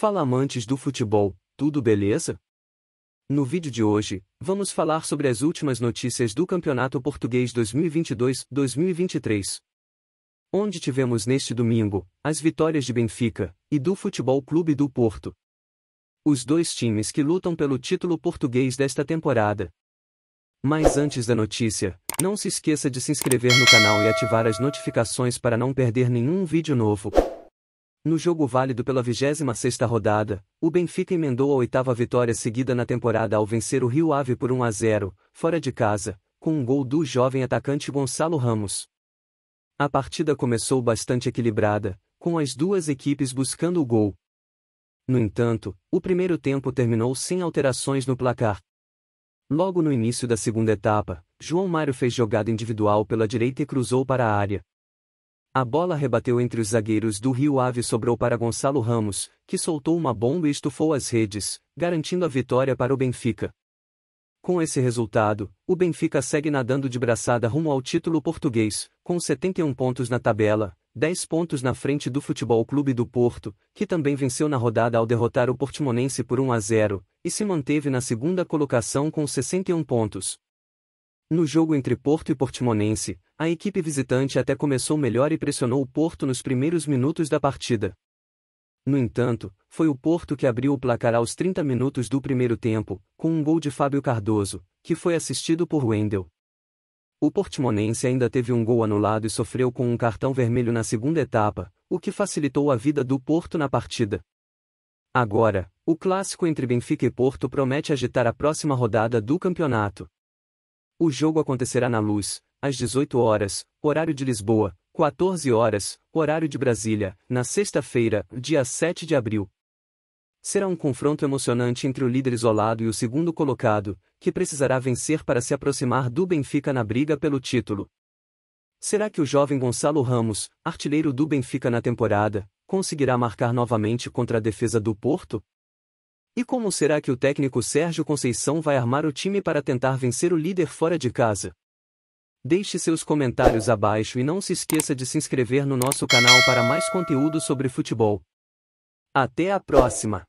Fala amantes do futebol, tudo beleza? No vídeo de hoje, vamos falar sobre as últimas notícias do Campeonato Português 2022-2023. Onde tivemos neste domingo as vitórias de Benfica e do Futebol Clube do Porto. Os dois times que lutam pelo título português desta temporada. Mas antes da notícia, não se esqueça de se inscrever no canal e ativar as notificações para não perder nenhum vídeo novo. No jogo válido pela 26ª rodada, o Benfica emendou a oitava vitória seguida na temporada ao vencer o Rio Ave por 1 a 0, fora de casa, com um gol do jovem atacante Gonçalo Ramos. A partida começou bastante equilibrada, com as duas equipes buscando o gol. No entanto, o primeiro tempo terminou sem alterações no placar. Logo no início da segunda etapa, João Mário fez jogada individual pela direita e cruzou para a área. A bola rebateu entre os zagueiros do Rio Ave e sobrou para Gonçalo Ramos, que soltou uma bomba e estufou as redes, garantindo a vitória para o Benfica. Com esse resultado, o Benfica segue nadando de braçada rumo ao título português, com 71 pontos na tabela, 10 pontos na frente do Futebol Clube do Porto, que também venceu na rodada ao derrotar o Portimonense por 1 a 0, e se manteve na segunda colocação com 61 pontos. No jogo entre Porto e Portimonense, a equipe visitante até começou melhor e pressionou o Porto nos primeiros minutos da partida. No entanto, foi o Porto que abriu o placar aos 30 minutos do primeiro tempo, com um gol de Fábio Cardoso, que foi assistido por Wendel. O Portimonense ainda teve um gol anulado e sofreu com um cartão vermelho na segunda etapa, o que facilitou a vida do Porto na partida. Agora, o clássico entre Benfica e Porto promete agitar a próxima rodada do campeonato. O jogo acontecerá na luz, às 18 horas, horário de Lisboa, 14 horas, horário de Brasília, na sexta-feira, dia 7 de abril. Será um confronto emocionante entre o líder isolado e o segundo colocado, que precisará vencer para se aproximar do Benfica na briga pelo título. Será que o jovem Gonçalo Ramos, artilheiro do Benfica na temporada, conseguirá marcar novamente contra a defesa do Porto? E como será que o técnico Sérgio Conceição vai armar o time para tentar vencer o líder fora de casa? Deixe seus comentários abaixo e não se esqueça de se inscrever no nosso canal para mais conteúdo sobre futebol. Até a próxima!